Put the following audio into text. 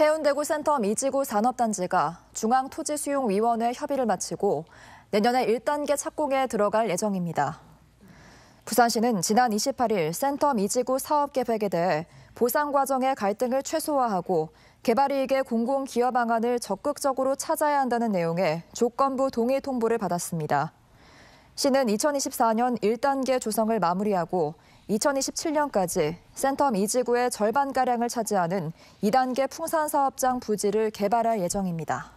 해운대구 센터 미지구 산업단지가 중앙토지수용위원회 협의를 마치고 내년에 1단계 착공에 들어갈 예정입니다. 부산시는 지난 28일 센터 미지구 사업계획에 대해 보상 과정의 갈등을 최소화하고 개발이익의 공공기여 방안을 적극적으로 찾아야 한다는 내용의 조건부 동의 통보를 받았습니다. 시는 2024년 1단계 조성을 마무리하고 2027년까지 센텀 2지구의 절반가량을 차지하는 2단계 풍산사업장 부지를 개발할 예정입니다.